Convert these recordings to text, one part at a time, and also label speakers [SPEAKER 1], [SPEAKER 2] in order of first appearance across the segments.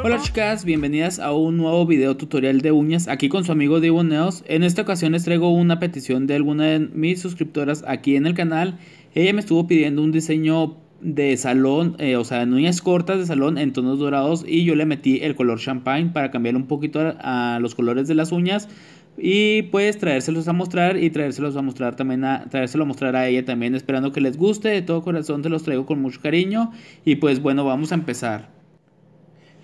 [SPEAKER 1] Hola chicas, bienvenidas a un nuevo video tutorial de uñas aquí con su amigo Divo Neos. En esta ocasión les traigo una petición de alguna de mis suscriptoras aquí en el canal. Ella me estuvo pidiendo un diseño de salón, eh, o sea, de uñas cortas de salón en tonos dorados y yo le metí el color champagne para cambiar un poquito a los colores de las uñas y pues traérselos a mostrar y traérselos a mostrar también a traérselo mostrar a ella también esperando que les guste de todo corazón te los traigo con mucho cariño y pues bueno vamos a empezar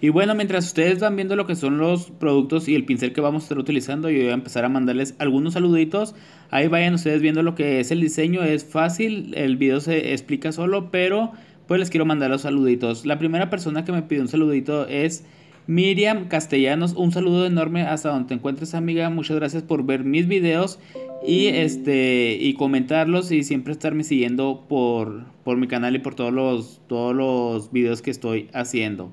[SPEAKER 1] y bueno mientras ustedes van viendo lo que son los productos y el pincel que vamos a estar utilizando yo voy a empezar a mandarles algunos saluditos ahí vayan ustedes viendo lo que es el diseño es fácil el video se explica solo pero pues les quiero mandar los saluditos la primera persona que me pidió un saludito es Miriam Castellanos, un saludo enorme hasta donde te encuentres, amiga. Muchas gracias por ver mis videos y este y comentarlos y siempre estarme siguiendo por, por mi canal y por todos los todos los videos que estoy haciendo.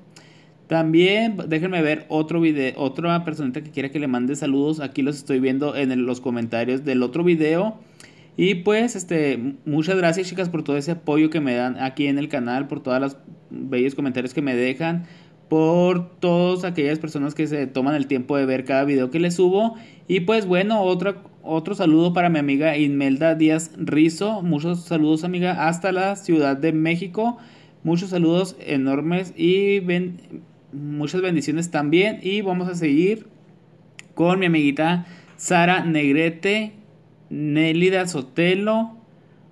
[SPEAKER 1] También déjenme ver otro video, otra personita que quiera que le mande saludos. Aquí los estoy viendo en los comentarios del otro video. Y pues, este, muchas gracias chicas por todo ese apoyo que me dan aquí en el canal, por todos los bellos comentarios que me dejan por todas aquellas personas que se toman el tiempo de ver cada video que les subo. Y pues bueno, otro, otro saludo para mi amiga Inmelda Díaz Rizo. Muchos saludos amiga hasta la Ciudad de México. Muchos saludos enormes y muchas bendiciones también. Y vamos a seguir con mi amiguita Sara Negrete, Nélida Sotelo,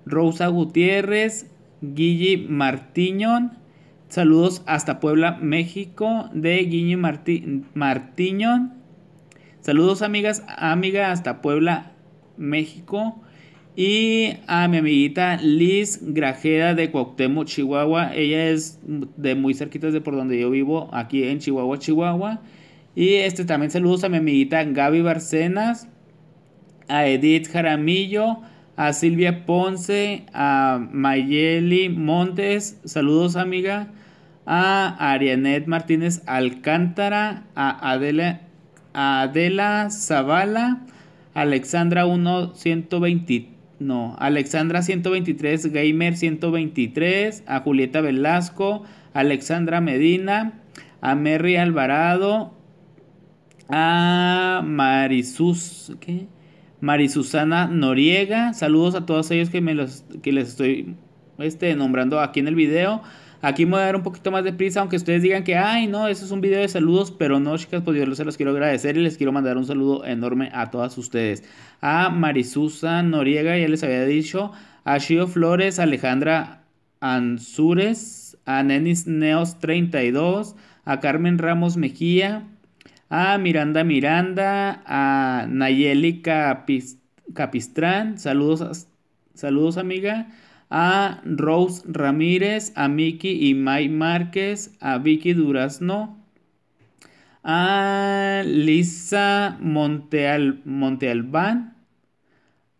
[SPEAKER 1] Rosa Gutiérrez, Guille Martiñón. Saludos hasta Puebla, México, de Guiño Marti Martiño. Saludos, amigas, amiga, hasta Puebla, México. Y a mi amiguita Liz Grajeda de Cuauhtémoc, Chihuahua. Ella es de muy cerquita de por donde yo vivo, aquí en Chihuahua, Chihuahua. Y este también saludos a mi amiguita Gaby Barcenas, a Edith Jaramillo, a Silvia Ponce, a Mayeli Montes. Saludos, amiga a Arianet Martínez Alcántara, a Adela, Adela Zavala, Alexandra 123 no, Alexandra 123, Gamer 123, a Julieta Velasco, Alexandra Medina, a Merry Alvarado, a Marisus, ¿qué? Marisusana Noriega, saludos a todos ellos que, me los, que les estoy este, nombrando aquí en el video, Aquí me voy a dar un poquito más de prisa, aunque ustedes digan que, ay, no, ese es un video de saludos, pero no, chicas, pues yo se los quiero agradecer y les quiero mandar un saludo enorme a todas ustedes. A Marisusa Noriega, ya les había dicho, a Shio Flores, Alejandra Ansures, a Nenis Neos 32, a Carmen Ramos Mejía, a Miranda Miranda, a Nayeli Capistrán, saludos, saludos amiga a Rose Ramírez, a Miki y May Márquez, a Vicky Durazno, a Lisa Monteal, Montealbán,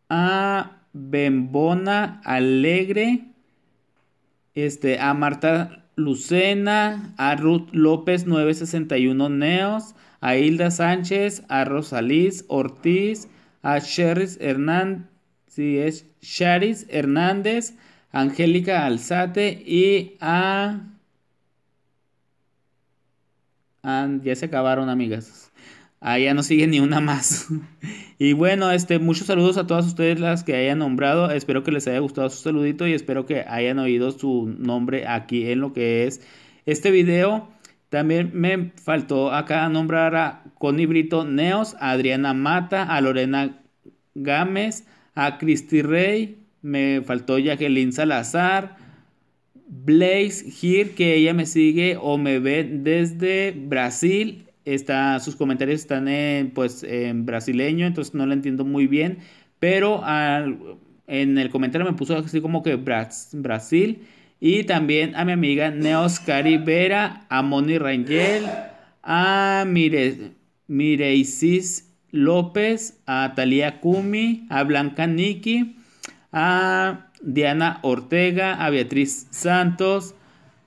[SPEAKER 1] a Bembona Alegre, este, a Marta Lucena, a Ruth López 961 Neos, a Hilda Sánchez, a Rosalís Ortiz, a Sherris Hernández, Sí, es Charis Hernández, Angélica Alzate y a... ya se acabaron, amigas. Ah, ya no sigue ni una más. y bueno, este, muchos saludos a todas ustedes las que hayan nombrado. Espero que les haya gustado su saludito y espero que hayan oído su nombre aquí en lo que es este video. También me faltó acá nombrar a Connie Neos, a Adriana Mata, a Lorena Gámez, a Christy Rey, me faltó Jacqueline Salazar, Blaze Gir, que ella me sigue o me ve desde Brasil. Está, sus comentarios están en, pues, en brasileño, entonces no la entiendo muy bien, pero en el comentario me puso así como que Brasil. Y también a mi amiga Neos Vera, a Moni Rangel, a Mire, Mireisis López, a Talía Cumi, a Blanca Niki, a Diana Ortega, a Beatriz Santos,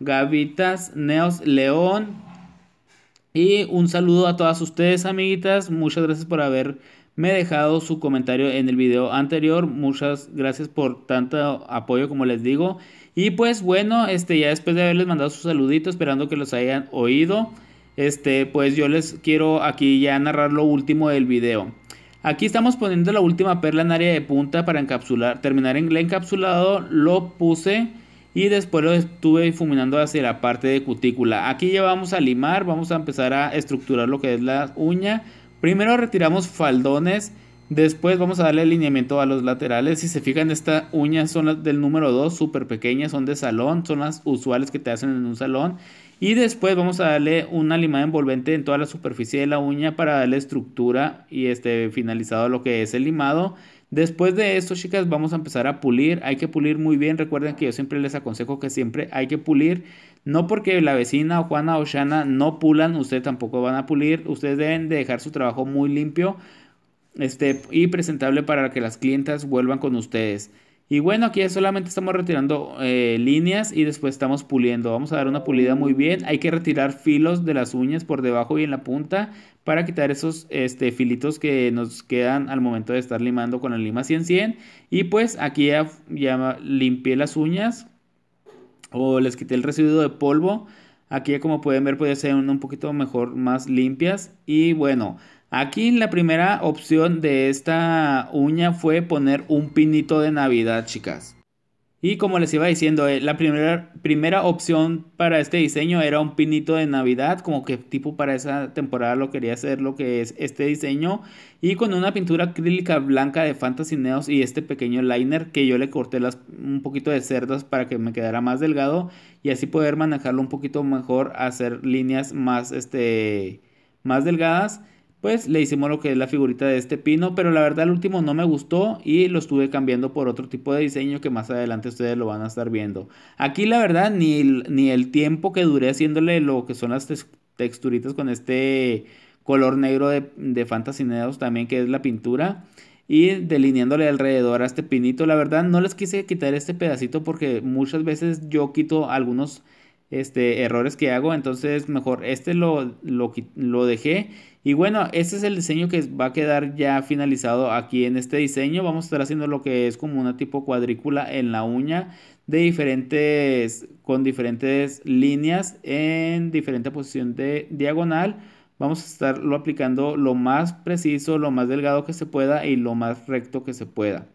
[SPEAKER 1] Gavitas Neos León. Y un saludo a todas ustedes, amiguitas. Muchas gracias por haberme dejado su comentario en el video anterior. Muchas gracias por tanto apoyo, como les digo. Y pues bueno, este, ya después de haberles mandado su saludito, esperando que los hayan oído este, pues yo les quiero aquí ya narrar lo último del video. Aquí estamos poniendo la última perla en área de punta para encapsular, terminar en el encapsulado, lo puse y después lo estuve difuminando hacia la parte de cutícula. Aquí ya vamos a limar, vamos a empezar a estructurar lo que es la uña. Primero retiramos faldones Después vamos a darle alineamiento a los laterales. Si se fijan, estas uñas son las del número 2, súper pequeñas, son de salón, son las usuales que te hacen en un salón. Y después vamos a darle una limada envolvente en toda la superficie de la uña para darle estructura y este finalizado lo que es el limado. Después de esto, chicas, vamos a empezar a pulir. Hay que pulir muy bien. Recuerden que yo siempre les aconsejo que siempre hay que pulir. No porque la vecina o Juana o Shana no pulan, ustedes tampoco van a pulir. Ustedes deben de dejar su trabajo muy limpio este, y presentable para que las clientas vuelvan con ustedes. Y bueno, aquí solamente estamos retirando eh, líneas y después estamos puliendo. Vamos a dar una pulida muy bien. Hay que retirar filos de las uñas por debajo y en la punta para quitar esos este, filitos que nos quedan al momento de estar limando con la lima 100-100. Y pues aquí ya, limpié las uñas o les quité el residuo de polvo. Aquí como pueden ver puede ser un poquito mejor, más limpias. Y bueno, Aquí la primera opción de esta uña fue poner un pinito de Navidad, chicas. Y como les iba diciendo, eh, la primera, primera opción para este diseño era un pinito de Navidad, como que tipo para esa temporada lo quería hacer lo que es este diseño. Y con una pintura acrílica blanca de Fantasy Neos y este pequeño liner que yo le corté las, un poquito de cerdas para que me quedara más delgado y así poder manejarlo un poquito mejor, hacer líneas más, este, más delgadas pues le hicimos lo que es la figurita de este pino, pero la verdad el último no me gustó y lo estuve cambiando por otro tipo de diseño que más adelante ustedes lo van a estar viendo. Aquí la verdad ni el, ni el tiempo que duré haciéndole lo que son las texturitas con este color negro de, de Fantasy también que es la pintura y delineándole alrededor a este pinito. La verdad no les quise quitar este pedacito porque muchas veces yo quito algunos este, errores que hago. Entonces, mejor este lo, lo, lo dejé. Y bueno, este es el diseño que va a quedar ya finalizado aquí en este diseño. Vamos a estar haciendo lo que es como una tipo cuadrícula en la uña de diferentes, con diferentes líneas en diferente posición de diagonal. Vamos a estarlo aplicando lo más preciso, lo más delgado que se pueda y lo más recto que se pueda.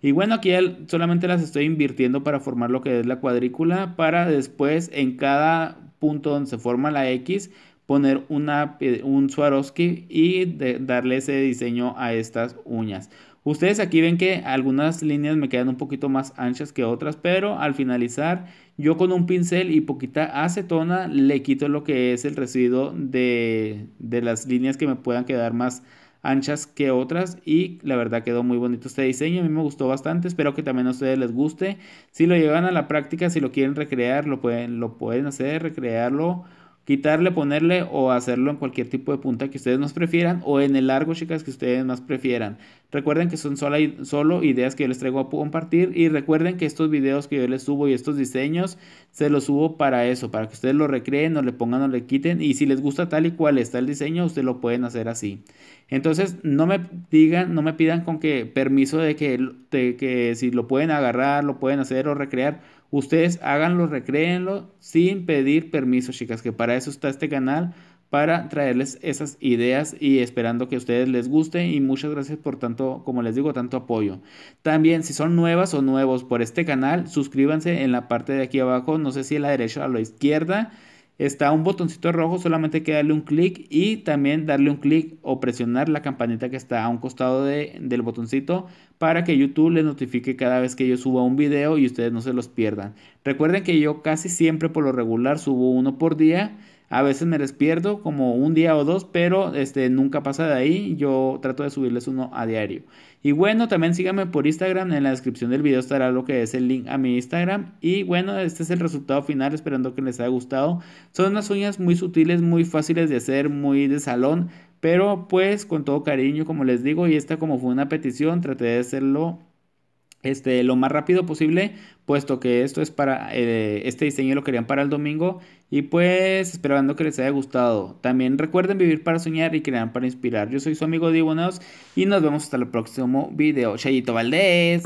[SPEAKER 1] Y bueno, aquí solamente las estoy invirtiendo para formar lo que es la cuadrícula, para después en cada punto donde se forma la X, poner una, eh, un Swarovski y darle ese diseño a estas uñas. Ustedes aquí ven que algunas líneas me quedan un poquito más anchas que otras, pero al finalizar yo con un pincel y poquita acetona le quito lo que es el residuo de, de las líneas que me puedan quedar más anchas que otras y la verdad quedó muy bonito este diseño, a mí me gustó bastante, espero que también a ustedes les guste. Si lo llevan a la práctica, si lo quieren recrear, lo pueden, lo pueden hacer, recrearlo quitarle, ponerle o hacerlo en cualquier tipo de punta que ustedes nos prefieran o en el largo, chicas, que ustedes más prefieran. Recuerden que son solo, ideas que yo les traigo a compartir y recuerden que estos videos que yo les subo y estos diseños se los subo para eso, para que ustedes lo recreen o le pongan o le quiten y si les gusta tal y cual está el diseño, ustedes lo pueden hacer así. Entonces, no me digan, no me pidan con que permiso de que, de que si lo pueden agarrar, lo pueden hacer o recrear Ustedes háganlo, recréenlo sin pedir permiso, chicas, que para eso está este canal, para traerles esas ideas y esperando que a ustedes les guste y muchas gracias por tanto, como les digo, tanto apoyo. También, si son nuevas o nuevos por este canal, suscríbanse en la parte de aquí abajo, no sé si a la derecha o a la izquierda está un botoncito rojo, solamente hay que darle un clic y también darle un clic o presionar la campanita que está a un costado del botoncito para que YouTube les notifique cada vez que yo suba un video y ustedes no se los pierdan. Recuerden que yo casi siempre por lo regular subo uno por día a veces me despierto como un día o dos, pero este, nunca pasa de ahí. Yo trato de subirles uno a diario. Y bueno, también síganme por Instagram. En la descripción del video estará lo que es el link a mi Instagram. Y bueno, este es el resultado final. Esperando que les haya gustado. Son unas uñas muy sutiles, muy fáciles de hacer, muy de salón. Pero pues con todo cariño, como les digo, y esta como fue una petición, traté de hacerlo este, lo más rápido posible, puesto que esto es para, eh, este diseño lo querían para el domingo y pues esperando que les haya gustado. También recuerden vivir para soñar y crear para inspirar. Yo soy su amigo Neos. y nos vemos hasta el próximo video. Chayito Valdés.